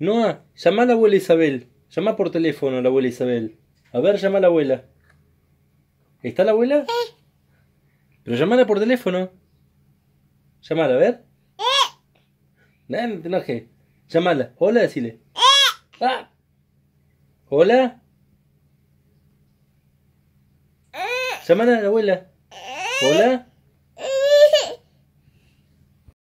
Noah, llama a la abuela Isabel. Llama por teléfono a la abuela Isabel. A ver, llama a la abuela. ¿Está la abuela? Eh. Pero llamala por teléfono. Llamala, a ver. ¿Eh? no te enojes. Llamala. Hola, decile. Eh. Ah. ¿Hola? Eh. Llamala a la abuela. ¿Hola?